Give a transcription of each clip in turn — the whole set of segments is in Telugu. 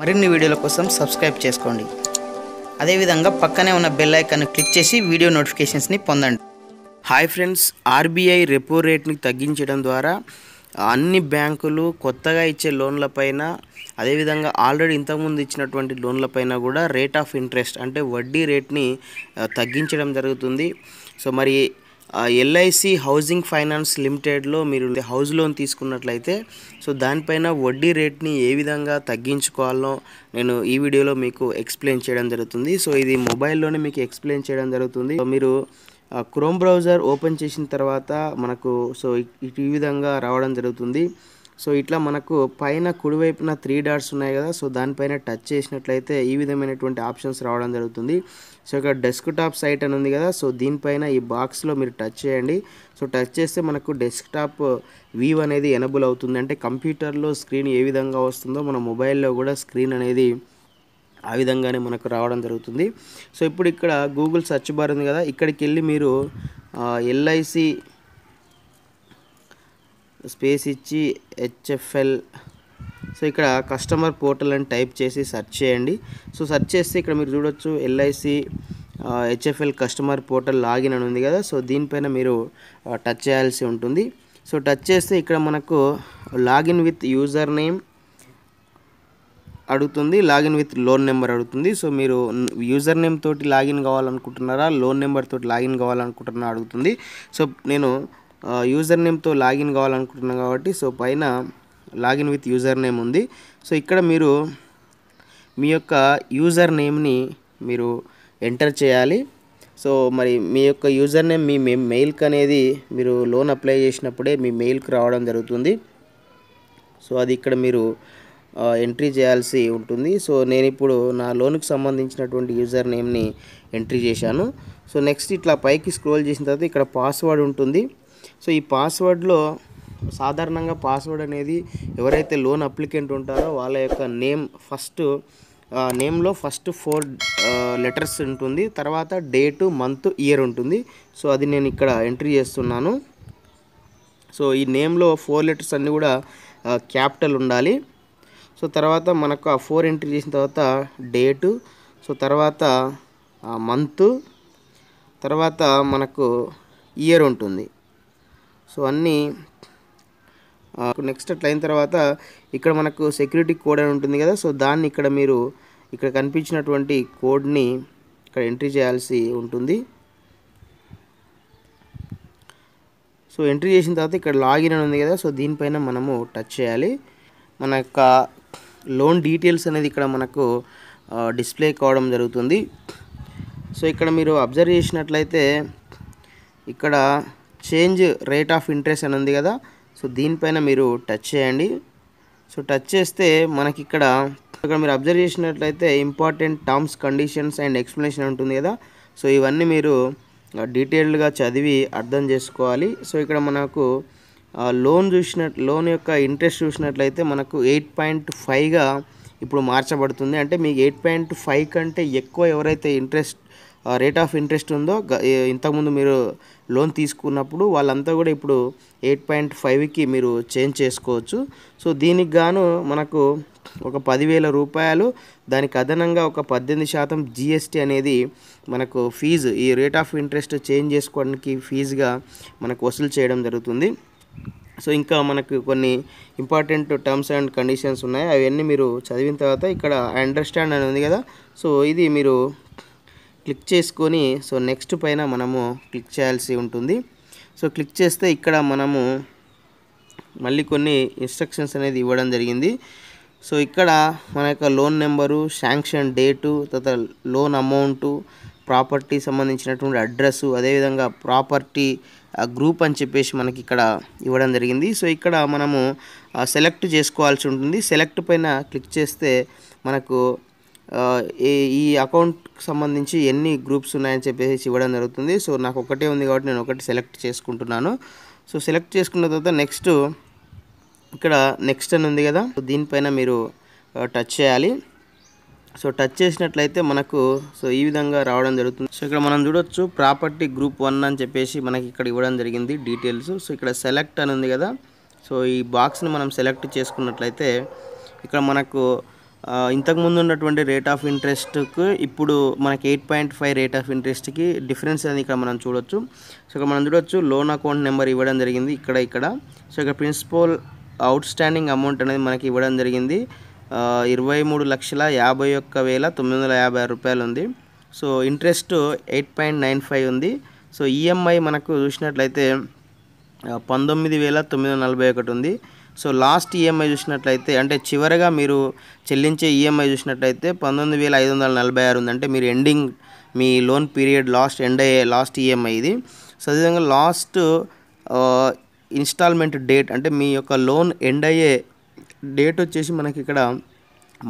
మరిన్ని వీడియోల కోసం సబ్స్క్రైబ్ చేసుకోండి అదేవిధంగా పక్కనే ఉన్న బెల్ ఐకాన్ క్లిక్ చేసి వీడియో నోటిఫికేషన్స్ని పొందండి హాయ్ ఫ్రెండ్స్ ఆర్బీఐ రెపో రేట్ని తగ్గించడం ద్వారా అన్ని బ్యాంకులు కొత్తగా ఇచ్చే లోన్లపైన అదేవిధంగా ఆల్రెడీ ఇంతకుముందు ఇచ్చినటువంటి లోన్లపైన కూడా రేట్ ఆఫ్ ఇంట్రెస్ట్ అంటే వడ్డీ రేట్ని తగ్గించడం జరుగుతుంది సో మరి ఎల్ఐసి హౌసింగ్ ఫైనాన్స్ లిమిటెడ్లో మీరు హౌస్ లోన్ తీసుకున్నట్లయితే సో దానిపైన వడ్డీ రేట్ని ఏ విధంగా తగ్గించుకోవాలో నేను ఈ వీడియోలో మీకు ఎక్స్ప్లెయిన్ చేయడం జరుగుతుంది సో ఇది మొబైల్లోనే మీకు ఎక్స్ప్లెయిన్ చేయడం జరుగుతుంది మీరు క్రోమ్ బ్రౌజర్ ఓపెన్ చేసిన తర్వాత మనకు సో ఈ విధంగా రావడం జరుగుతుంది సో ఇట్లా మనకు పైన కుడివైపున త్రీ డాట్స్ ఉన్నాయి కదా సో దానిపైన టచ్ చేసినట్లయితే ఈ విధమైనటువంటి ఆప్షన్స్ రావడం జరుగుతుంది సో ఇక్కడ డెస్క్ టాప్ సైట్ అని ఉంది కదా సో దీనిపైన ఈ బాక్స్లో మీరు టచ్ చేయండి సో టచ్ చేస్తే మనకు డెస్క్టాప్ వ్యూ అనేది ఎనబుల్ అవుతుంది అంటే కంప్యూటర్లో స్క్రీన్ ఏ విధంగా వస్తుందో మన మొబైల్లో కూడా స్క్రీన్ అనేది ఆ విధంగానే మనకు రావడం జరుగుతుంది సో ఇప్పుడు ఇక్కడ గూగుల్ సెర్చ్ బార్ ఉంది కదా ఇక్కడికి వెళ్ళి మీరు ఎల్ఐసి స్పేస్ ఇచ్చి హెచ్ఎఫ్ఎల్ సో ఇక్కడ కస్టమర్ పోర్టల్ అని టైప్ చేసి సెర్చ్ చేయండి సో సెర్చ్ చేస్తే ఇక్కడ మీరు చూడొచ్చు LIC HFL customer portal login అని ఉంది కదా సో దీనిపైన మీరు టచ్ చేయాల్సి ఉంటుంది సో టచ్ చేస్తే ఇక్కడ మనకు లాగిన్ విత్ యూజర్ నేమ్ అడుగుతుంది లాగిన్ విత్ లోన్ నెంబర్ అడుగుతుంది సో మీరు యూజర్ నేమ్ తోటి లాగిన్ కావాలనుకుంటున్నారా లోన్ నెంబర్ తోటి లాగిన్ కావాలనుకుంటున్నా అడుగుతుంది సో నేను యూజర్ నేమ్తో లాగిన్ కావాలనుకుంటున్నాను కాబట్టి సో పైన లాగిన్ విత్ యూజర్ నేమ్ ఉంది సో ఇక్కడ మీరు మీ యొక్క యూజర్ నేమ్ని మీరు ఎంటర్ చేయాలి సో మరి మీ యొక్క యూజర్ నేమ్ మీ మెయిల్కి అనేది మీరు లోన్ అప్లై చేసినప్పుడే మీ మెయిల్కి రావడం జరుగుతుంది సో అది ఇక్కడ మీరు ఎంట్రీ చేయాల్సి ఉంటుంది సో నేను ఇప్పుడు నా లోన్కి సంబంధించినటువంటి యూజర్ నేమ్ని ఎంట్రీ చేశాను సో నెక్స్ట్ ఇట్లా పైకి స్క్రోల్ చేసిన తర్వాత ఇక్కడ పాస్వర్డ్ ఉంటుంది సో ఈ పాస్వర్డ్లో సాధారణంగా పాస్వర్డ్ అనేది ఎవరైతే లోన్ అప్లికెంట్ ఉంటారో వాళ్ళ యొక్క నేమ్ ఫస్ట్ నేమ్లో ఫస్ట్ ఫోర్ లెటర్స్ ఉంటుంది తర్వాత డేటు మంత్ ఇయర్ ఉంటుంది సో అది నేను ఇక్కడ ఎంట్రీ చేస్తున్నాను సో ఈ నేమ్లో ఫోర్ లెటర్స్ అన్నీ కూడా క్యాపిటల్ ఉండాలి సో తర్వాత మనకు ఆ ఫోర్ ఎంట్రీ చేసిన తర్వాత డేటు సో తర్వాత మంత్ తర్వాత మనకు ఇయర్ ఉంటుంది సో అన్నీ నెక్స్ట్ అట్లా అయిన తర్వాత ఇక్కడ మనకు సెక్యూరిటీ కోడ్ అని ఉంటుంది కదా సో దాన్ని ఇక్కడ మీరు ఇక్కడ కనిపించినటువంటి కోడ్ని ఇక్కడ ఎంట్రీ చేయాల్సి ఉంటుంది సో ఎంట్రీ చేసిన తర్వాత ఇక్కడ లాగిన్ అని ఉంది కదా సో దీనిపైన మనము టచ్ చేయాలి మన యొక్క లోన్ డీటెయిల్స్ అనేది ఇక్కడ మనకు డిస్ప్లే కావడం జరుగుతుంది సో ఇక్కడ మీరు అబ్జర్వ్ చేసినట్లయితే ఇక్కడ చేంజ్ రేట్ ఆఫ్ ఇంట్రెస్ట్ అని ఉంది కదా సో దీనిపైన మీరు టచ్ చేయండి సో టచ్ చేస్తే మనకి ఇక్కడ ఇక్కడ మీరు అబ్జర్వ్ చేసినట్లయితే important terms conditions and explanation ఉంటుంది కదా సో ఇవన్నీ మీరు డీటెయిల్డ్గా చదివి అర్థం చేసుకోవాలి సో ఇక్కడ మనకు లోన్ చూసినట్ లోన్ యొక్క ఇంట్రెస్ట్ చూసినట్లయితే మనకు ఎయిట్ పాయింట్ ఫైవ్గా ఇప్పుడు మార్చబడుతుంది అంటే మీకు ఎయిట్ పాయింట్ ఫైవ్ కంటే ఎక్కువ ఎవరైతే ఇంట్రెస్ట్ రేట్ ఆఫ్ ఇంట్రెస్ట్ ఉందో ఇంతకుముందు మీరు లోన్ తీసుకున్నప్పుడు వాళ్ళంతా కూడా ఇప్పుడు ఎయిట్ పాయింట్ ఫైవ్కి మీరు చేంజ్ చేసుకోవచ్చు సో దీనికి గాను మనకు ఒక పదివేల రూపాయలు దానికి అదనంగా ఒక పద్దెనిమిది శాతం జిఎస్టీ అనేది మనకు ఫీజు ఈ రేట్ ఆఫ్ ఇంట్రెస్ట్ చేంజ్ చేసుకోవడానికి ఫీజుగా మనకు వసూలు చేయడం జరుగుతుంది సో ఇంకా మనకు కొన్ని ఇంపార్టెంట్ టర్మ్స్ అండ్ కండిషన్స్ ఉన్నాయి అవన్నీ మీరు చదివిన తర్వాత ఇక్కడ అండర్స్టాండ్ అని ఉంది కదా సో ఇది మీరు క్లిక్ చేసుకొని సో నెక్స్ట్ పైన మనము క్లిక్ చేయాల్సి ఉంటుంది సో క్లిక్ చేస్తే ఇక్కడ మనము మళ్ళీ కొన్ని ఇన్స్ట్రక్షన్స్ అనేది ఇవ్వడం జరిగింది సో ఇక్కడ మన యొక్క లోన్ నెంబరు శాంక్షన్ డేటు తర్వాత లోన్ అమౌంటు ప్రాపర్టీ సంబంధించినటువంటి అడ్రస్సు అదేవిధంగా ప్రాపర్టీ గ్రూప్ అని చెప్పేసి మనకి ఇక్కడ ఇవ్వడం జరిగింది సో ఇక్కడ మనము సెలెక్ట్ చేసుకోవాల్సి ఉంటుంది సెలెక్ట్ పైన క్లిక్ చేస్తే మనకు ఈ అకౌంట్కి సంబంధించి ఎన్ని గ్రూప్స్ ఉన్నాయని చెప్పేసి ఇవ్వడం జరుగుతుంది సో నాకు ఒకటే ఉంది కాబట్టి నేను ఒకటి సెలెక్ట్ చేసుకుంటున్నాను సో సెలెక్ట్ చేసుకున్న తర్వాత నెక్స్ట్ ఇక్కడ నెక్స్ట్ అని ఉంది కదా దీనిపైన మీరు టచ్ చేయాలి సో టచ్ చేసినట్లయితే మనకు సో ఈ విధంగా రావడం జరుగుతుంది సో ఇక్కడ మనం చూడొచ్చు ప్రాపర్టీ గ్రూప్ వన్ అని చెప్పేసి మనకి ఇక్కడ ఇవ్వడం జరిగింది డీటెయిల్స్ సో ఇక్కడ సెలెక్ట్ అని ఉంది కదా సో ఈ బాక్స్ని మనం సెలెక్ట్ చేసుకున్నట్లయితే ఇక్కడ మనకు ఇంతకుముందు ఉన్నటువంటి రేట్ ఆఫ్ ఇంట్రెస్ట్కు ఇప్పుడు మనకి eight point five rate of ఇంట్రెస్ట్కి డిఫరెన్స్ అనేది ఇక్కడ మనం చూడొచ్చు సో ఇక్కడ మనం చూడొచ్చు లోన్ అకౌంట్ నెంబర్ ఇవ్వడం జరిగింది ఇక్కడ ఇక్కడ సో ఇక్కడ ప్రిన్సిపల్ అవుట్ స్టాండింగ్ అమౌంట్ అనేది మనకి ఇవ్వడం జరిగింది ఇరవై మూడు లక్షల యాభై ఒక్క వేల తొమ్మిది వందల యాభై ఆరు రూపాయలు ఉంది so interest eight point nine five ఉంది సో ఈఎంఐ e మనకు చూసినట్లయితే పంతొమ్మిది వేల తొమ్మిది వందల నలభై ఒకటి ఉంది సో లాస్ట్ ఈఎంఐ చూసినట్లయితే అంటే చివరిగా మీరు చెల్లించే ఈఎంఐ చూసినట్లయితే పంతొమ్మిది వేల ఐదు వందల నలభై ఆరు ఉందంటే మీరు ఎండింగ్ మీ లోన్ పీరియడ్ లాస్ట్ ఎండ్ అయ్యే లాస్ట్ ఈఎంఐ ఇది సో అదేవిధంగా లాస్ట్ ఇన్స్టాల్మెంట్ డేట్ అంటే మీ యొక్క లోన్ ఎండ్ అయ్యే డేట్ వచ్చేసి మనకి ఇక్కడ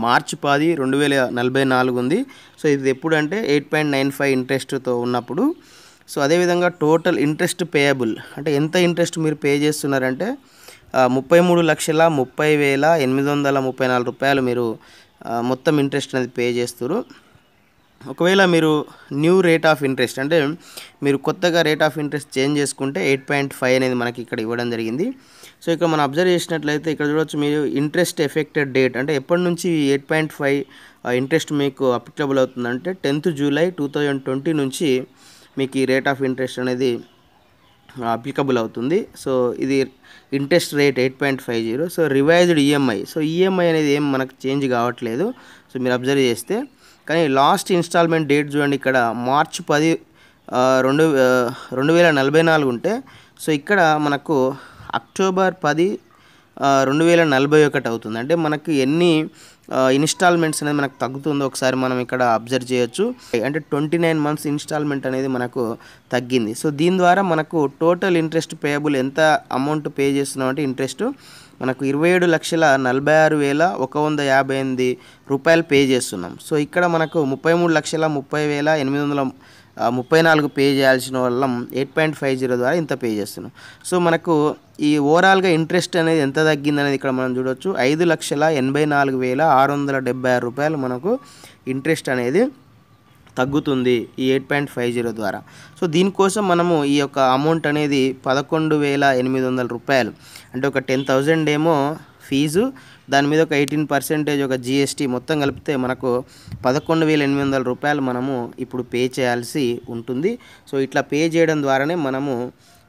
మార్చ్ పది రెండు వేల నలభై నాలుగు ఉంది సో ఇది ఎప్పుడంటే ఎయిట్ పాయింట్ నైన్ ఫైవ్ ఇంట్రెస్ట్తో ఉన్నప్పుడు సో అదేవిధంగా టోటల్ ఇంట్రెస్ట్ పేయబుల్ అంటే ఎంత ఇంట్రెస్ట్ మీరు పే చేస్తున్నారంటే ముప్పై మూడు లక్షల ముప్పై వేల ఎనిమిది వందల ముప్పై నాలుగు రూపాయలు మీరు మొత్తం ఇంట్రెస్ట్ అనేది పే చేస్తారు ఒకవేళ మీరు న్యూ రేట్ ఆఫ్ ఇంట్రెస్ట్ అంటే మీరు కొత్తగా రేట్ ఆఫ్ ఇంట్రెస్ట్ చేంజ్ చేసుకుంటే ఎయిట్ పాయింట్ ఫైవ్ అనేది మనకి ఇక్కడ ఇవ్వడం జరిగింది సో ఇక్కడ మనం అబ్జర్వ్ చేసినట్లయితే ఇక్కడ చూడవచ్చు మీరు ఇంట్రెస్ట్ ఎఫెక్టెడ్ డేట్ అంటే ఎప్పటి నుంచి ఎయిట్ పాయింట్ ఫైవ్ ఇంట్రెస్ట్ మీకు అప్లికబుల్ అవుతుందంటే tenth July two thousand twenty నుంచి మీకు ఈ రేట్ ఆఫ్ ఇంట్రెస్ట్ అనేది అప్లికబుల్ అవుతుంది సో ఇది interest rate eight point five zero so revised EMI e so EMI e అనేది ఏం మనకు చేంజ్ కావట్లేదు సో మీరు అబ్జర్వ్ చేస్తే కానీ లాస్ట్ ఇన్స్టాల్మెంట్ డేట్ చూడండి ఇక్కడ మార్చ్ పది రెండు రెండు వేల నలభై నాలుగు ఉంటే సో ఇక్కడ మనకు అక్టోబర్ పది రెండు వేల నలభై ఒకటి అవుతుంది అంటే మనకు ఎన్ని ఇన్స్టాల్మెంట్స్ అనేది మనకు తగ్గుతుందో ఒకసారి మనం ఇక్కడ అబ్జర్వ్ చేయొచ్చు అంటే ట్వంటీ నైన్ మంత్స్ ఇన్స్టాల్మెంట్ అనేది మనకు తగ్గింది సో దీని ద్వారా మనకు టోటల్ ఇంట్రెస్ట్ పేయబుల్ ఎంత అమౌంట్ పే చేస్తున్నాం అంటే ఇంట్రెస్ట్ మనకు ఇరవై ఏడు లక్షల నలభై ఆరు వేల ఒక వంద యాభై ఎనిమిది రూపాయలు పే చేస్తున్నాం సో ఇక్కడ మనకు ముప్పై మూడు లక్షల ముప్పై వేల ఎనిమిది వందల ముప్పై నాలుగు పే చేయాల్సిన వాళ్ళం ఎయిట్ పాయింట్ ఫైవ్ జీరో ద్వారా ఇంత పే చేస్తున్నాం సో మనకు ఈ ఓవరాల్గా ఇంట్రెస్ట్ అనేది ఎంత తగ్గిందనేది ఇక్కడ మనం చూడవచ్చు ఐదు లక్షల ఎనభై నాలుగు వేల ఆరు వందల డెబ్బై ఆరు రూపాయలు మనకు ఇంట్రెస్ట్ అనేది తగ్గుతుంది ఈ ఎయిట్ పాయింట్ ఫైవ్ జీరో ద్వారా సో దీనికోసం మనము ఈ యొక్క అమౌంట్ అనేది పదకొండు వేల ఎనిమిది వందల రూపాయలు అంటే ఒక టెన్ థౌజండ్ ఏమో ఫీజు దాని మీద ఒక ఎయిటీన్ పర్సెంటేజ్ ఒక జిఎస్టీ మొత్తం కలిపితే మనకు పదకొండు వేల ఎనిమిది వందల రూపాయలు మనము ఇప్పుడు పే చేయాల్సి ఉంటుంది సో ఇట్లా పే చేయడం ద్వారానే మనము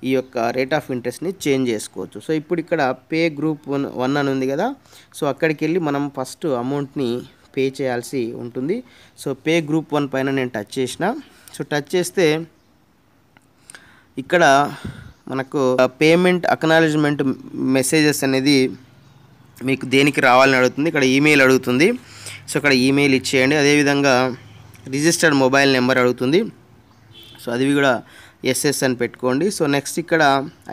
ఈ యొక్క రేట్ ఆఫ్ ఇంట్రెస్ట్ని చేంజ్ చేసుకోవచ్చు సో ఇప్పుడు ఇక్కడ పే గ్రూప్ వన్ వన్ అని ఉంది కదా సో అక్కడికి వెళ్ళి మనం ఫస్ట్ అమౌంట్ని పే చేయాల్సి ఉంటుంది సో పే గ్రూప్ వన్ పైన నేను టచ్ చేసిన సో టచ్ చేస్తే ఇక్కడ మనకు పేమెంట్ అక్నాలజ్మెంట్ మెసేజెస్ అనేది మీకు దేనికి రావాలని అడుగుతుంది ఇక్కడ ఈమెయిల్ అడుగుతుంది సో ఇక్కడ ఈమెయిల్ ఇచ్చేయండి అదేవిధంగా రిజిస్టర్డ్ మొబైల్ నెంబర్ అడుగుతుంది సో అది కూడా ఎస్ఎస్ అని పెట్టుకోండి సో నెక్స్ట్ ఇక్కడ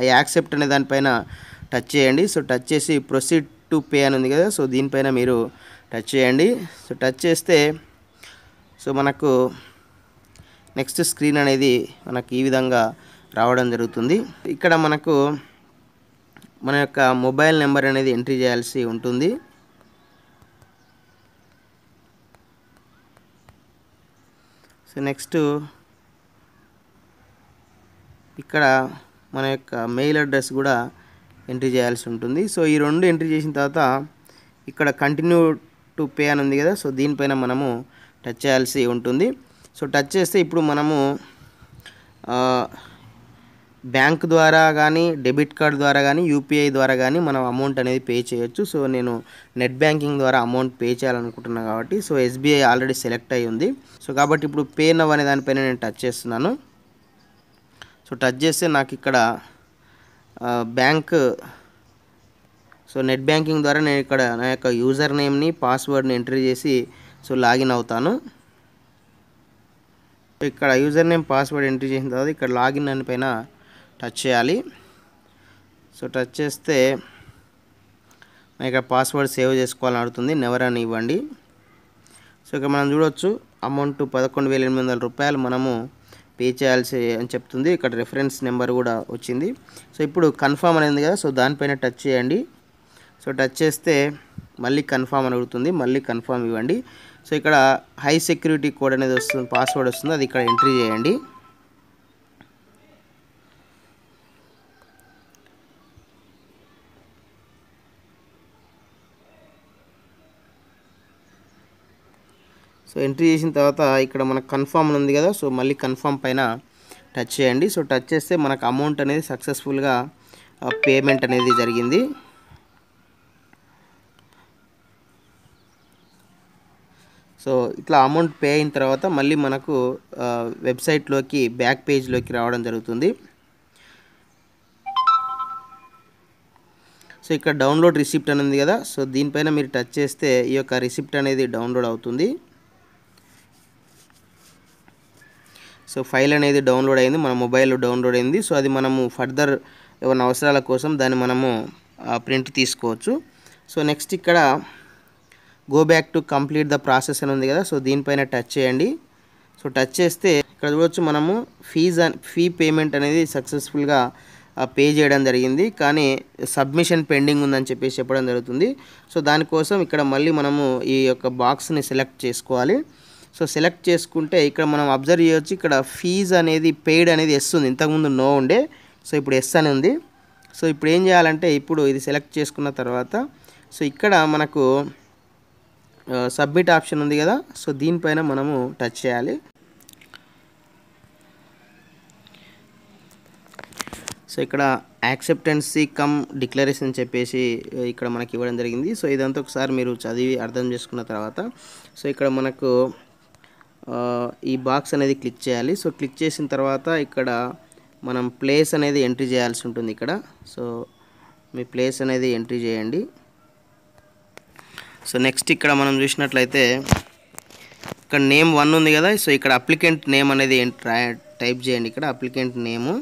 ఐ యాక్సెప్ట్ అనే దానిపైన టచ్ చేయండి సో టచ్ చేసి ప్రొసీడ్ టు పే అని ఉంది కదా సో దీనిపైన మీరు టచ్ చేయండి సో టచ్ చేస్తే సో మనకు నెక్స్ట్ స్క్రీన్ అనేది మనకు ఈ విధంగా రావడం జరుగుతుంది ఇక్కడ మనకు మన యొక్క మొబైల్ నెంబర్ అనేది ఎంట్రీ చేయాల్సి ఉంటుంది సో నెక్స్ట్ ఇక్కడ మన యొక్క మెయిల్ అడ్రస్ కూడా ఎంట్రీ చేయాల్సి ఉంటుంది సో ఈ రెండు ఎంట్రీ చేసిన తర్వాత ఇక్కడ కంటిన్యూ టు పే అని ఉంది కదా సో దీనిపైన మనము టచ్ చేయాల్సి ఉంటుంది సో టచ్ చేస్తే ఇప్పుడు మనము బ్యాంక్ ద్వారా కానీ డెబిట్ కార్డ్ ద్వారా కానీ యూపీఐ ద్వారా కానీ మనం అమౌంట్ అనేది పే చేయొచ్చు సో నేను నెట్ బ్యాంకింగ్ ద్వారా అమౌంట్ పే చేయాలనుకుంటున్నాను కాబట్టి సో ఎస్బీఐ ఆల్రెడీ సెలెక్ట్ అయ్యి ఉంది సో కాబట్టి ఇప్పుడు పే నవ్ అనే దానిపైన నేను టచ్ చేస్తున్నాను సో టచ్ చేస్తే నాకు ఇక్కడ బ్యాంక్ సో నెట్ బ్యాంకింగ్ ద్వారా నేను ఇక్కడ నా యొక్క యూజర్ నేమ్ని పాస్వర్డ్ని ఎంట్రీ చేసి సో లాగిన్ అవుతాను ఇక్కడ యూజర్ నేమ్ పాస్వర్డ్ ఎంట్రీ చేసిన తర్వాత ఇక్కడ లాగిన్ అని పైన టచ్ చేయాలి సో టచ్ చేస్తే ఇక్కడ పాస్వర్డ్ సేవ్ చేసుకోవాలని అడుగుతుంది నెవర్ అని ఇవ్వండి సో ఇక మనం చూడవచ్చు అమౌంట్ పదకొండు వేల ఎనిమిది వందల రూపాయలు మనము పే చేయాల్సి అని చెప్తుంది ఇక్కడ రెఫరెన్స్ నెంబర్ కూడా వచ్చింది సో ఇప్పుడు కన్ఫామ్ అనేది కదా సో దానిపైన టచ్ చేయండి సో టచ్ చేస్తే మళ్ళీ కన్ఫామ్ అని అడుగుతుంది మళ్ళీ కన్ఫామ్ ఇవ్వండి సో ఇక్కడ హై సెక్యూరిటీ కోడ్ అనేది వస్తుంది పాస్వర్డ్ వస్తుంది అది ఇక్కడ ఎంట్రీ చేయండి ఎంట్రీ చేసిన తర్వాత ఇక్కడ మనకు కన్ఫామ్ ఉంది కదా సో మళ్ళీ కన్ఫామ్ పైన టచ్ చేయండి సో టచ్ చేస్తే మనకు అమౌంట్ అనేది సక్సెస్ఫుల్గా పేమెంట్ అనేది జరిగింది సో ఇట్లా అమౌంట్ పే అయిన తర్వాత మళ్ళీ మనకు వెబ్సైట్లోకి బ్యాక్ పేజ్లోకి రావడం జరుగుతుంది సో ఇక్కడ డౌన్లోడ్ రిసిప్ట్ అని ఉంది కదా సో దీనిపైన మీరు టచ్ చేస్తే ఈ యొక్క రిసిప్ట్ అనేది డౌన్లోడ్ అవుతుంది సో ఫైల్ అనేది డౌన్లోడ్ అయింది మన మొబైల్ డౌన్లోడ్ అయింది సో అది మనము ఫర్దర్ ఏమైనా అవసరాల కోసం దాన్ని మనము ప్రింట్ తీసుకోవచ్చు సో నెక్స్ట్ ఇక్కడ go back to complete the process అని ఉంది కదా సో దీనిపైన టచ్ చేయండి సో టచ్ చేస్తే ఇక్కడ చూడవచ్చు మనము ఫీజ్ ఫీ పేమెంట్ అనేది సక్సెస్ఫుల్గా పే చేయడం జరిగింది కానీ సబ్మిషన్ పెండింగ్ ఉందని చెప్పేసి చెప్పడం జరుగుతుంది సో దానికోసం ఇక్కడ మళ్ళీ మనము ఈ యొక్క బాక్స్ని సెలెక్ట్ చేసుకోవాలి సో సెలెక్ట్ చేసుకుంటే ఇక్కడ మనం అబ్జర్వ్ చేయొచ్చు ఇక్కడ ఫీజ్ అనేది పెయిడ్ అనేది ఎస్ ఉంది ఇంతకుముందు నో ఉండే సో ఇప్పుడు ఎస్ అని ఉంది సో ఇప్పుడు ఏం చేయాలంటే ఇప్పుడు ఇది సెలెక్ట్ చేసుకున్న తర్వాత సో ఇక్కడ మనకు సబ్మిట్ ఆప్షన్ ఉంది కదా సో దీనిపైన మనము టచ్ చేయాలి సో ఇక్కడ యాక్సెప్టెన్సీ కమ్ డిక్లరేషన్ అని చెప్పేసి ఇక్కడ మనకి ఇవ్వడం జరిగింది సో ఇదంతా ఒకసారి మీరు చదివి అర్థం చేసుకున్న తర్వాత సో ఇక్కడ మనకు ఈ బాక్స్ అనేది క్లిక్ చేయాలి సో క్లిక్ చేసిన తర్వాత ఇక్కడ మనం ప్లేస్ అనేది ఎంట్రీ చేయాల్సి ఉంటుంది ఇక్కడ సో మీ ప్లేస్ అనేది ఎంట్రీ చేయండి సో నెక్స్ట్ ఇక్కడ మనం చూసినట్లయితే ఇక్కడ నేమ్ వన్ ఉంది కదా సో ఇక్కడ అప్లికెంట్ నేమ్ అనేది టైప్ చేయండి ఇక్కడ అప్లికెంట్ నేము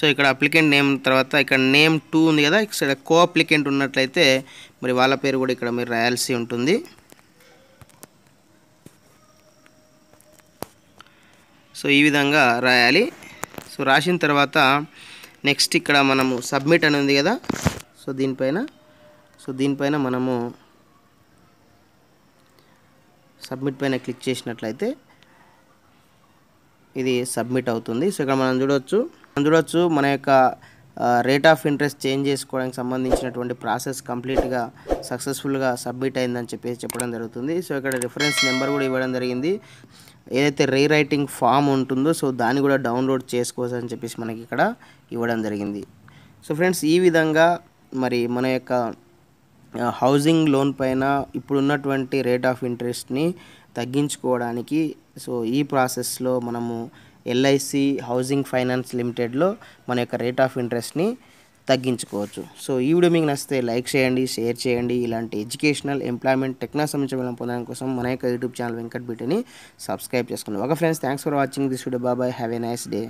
సో ఇక్కడ అప్లికెంట్ నేమ్ తర్వాత ఇక్కడ నేమ్ టూ ఉంది కదా ఇక్కడ కో అప్లికెంట్ ఉన్నట్లయితే మరి వాళ్ళ పేరు కూడా ఇక్కడ మీరు రాయాల్సి ఉంటుంది సో ఈ విధంగా రాయాలి సో రాసిన తర్వాత నెక్స్ట్ ఇక్కడ మనము సబ్మిట్ అని ఉంది కదా సో దీనిపైన సో దీనిపైన మనము సబ్మిట్ పైన క్లిక్ చేసినట్లయితే ఇది సబ్మిట్ అవుతుంది సో ఇక్కడ మనం చూడవచ్చు మనం మన యొక్క రేట్ ఆఫ్ ఇంట్రెస్ట్ చేంజ్ చేసుకోవడానికి సంబంధించినటువంటి ప్రాసెస్ కంప్లీట్గా సక్సెస్ఫుల్గా సబ్మిట్ అయిందని చెప్పేసి చెప్పడం జరుగుతుంది సో ఇక్కడ రిఫరెన్స్ నెంబర్ కూడా ఇవ్వడం జరిగింది ఏదైతే రీ రైటింగ్ ఫామ్ ఉంటుందో సో దాన్ని కూడా డౌన్లోడ్ చేసుకోవచ్చు అని చెప్పేసి మనకి ఇక్కడ ఇవ్వడం జరిగింది సో ఫ్రెండ్స్ ఈ విధంగా మరి మన యొక్క హౌసింగ్ లోన్ పైన ఇప్పుడున్నటువంటి రేట్ ఆఫ్ ఇంట్రెస్ట్ని తగ్గించుకోవడానికి సో ఈ ప్రాసెస్లో మనము ఎల్ఐసి హౌసింగ్ ఫైనాన్స్ లిమిటెడ్లో మన యొక్క రేట్ ఆఫ్ ఇంట్రెస్ట్ని తగ్గించుకోవచ్చు సో ఈ వీడియో మీకు నచ్చితే లైక్ చేయండి షేర్ చేయండి ఇలాంటి ఎడ్యుకేషనల్ ఎంప్లాయ్మెంట్ టెక్నాలజీ సంబంధించిన పొందడం కోసం మన యొక్క యూట్యూబ్ ఛానల్ వెంకట్ బీటని సబ్స్క్రైబ్ చేసుకోండి ఒక friends thanks for watching this video bye bye have a nice day